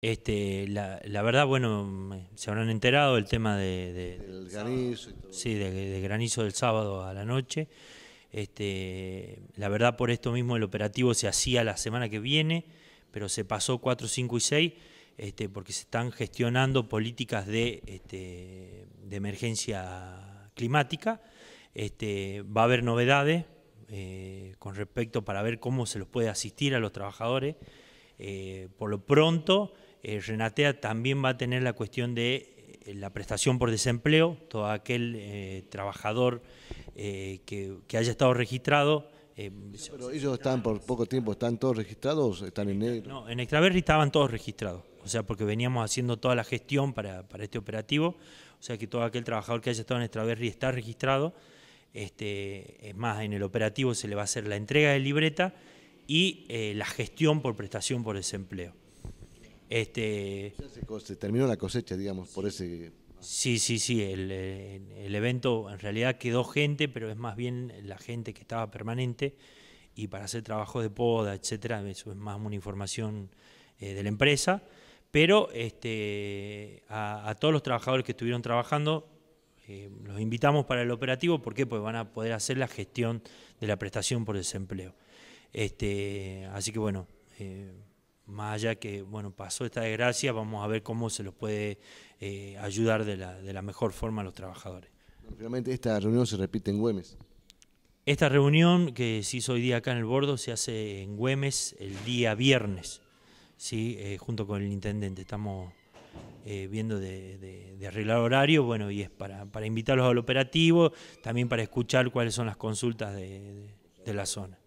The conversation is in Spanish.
Este, la, verdad, bueno, se habrán enterado el tema de, del granizo. del sábado a la noche. Este, la verdad, por esto mismo el operativo se hacía la semana que viene, pero se pasó 4, 5 y 6 este, porque se están gestionando políticas este, de, emergencia climática. Este, va a haber novedades eh, con respecto para ver cómo se los puede asistir a los trabajadores. Eh, por lo pronto, eh, Renatea también va a tener la cuestión de eh, la prestación por desempleo, todo aquel eh, trabajador que, haya estado registrado. Pero ellos están por poco tiempo, ¿están todos registrados? ¿Están en negro? No, en Extraverri estaban todos registrados, o sea, porque veníamos haciendo toda la gestión para, este operativo, o sea que todo aquel trabajador que haya estado en Extraverri está registrado. Este, es más, en el operativo se le va a hacer la entrega de libreta y la gestión por prestación por desempleo. Este, ya se, terminó la cosecha, digamos, por ese... Sí, sí, sí, el, evento en realidad quedó gente, pero es más bien la gente que estaba permanente y para hacer trabajo de poda, etcétera, eso es más una información eh, de la empresa, pero este, a, todos los trabajadores que estuvieron trabajando eh, los invitamos para el operativo, porque Pues van a poder hacer la gestión de la prestación por desempleo. Este, así que bueno... Eh, más allá que, bueno, pasó esta desgracia, vamos a ver cómo se los puede eh, ayudar de la, mejor forma a los trabajadores. Finalmente, esta reunión se repite en Güemes. Esta reunión que se hizo hoy día acá en el Bordo se hace en Güemes el día viernes, ¿sí? Eh, junto con el intendente. Estamos eh, viendo de, arreglar horario, bueno, y es para, invitarlos al operativo, también para escuchar cuáles son las consultas de la zona.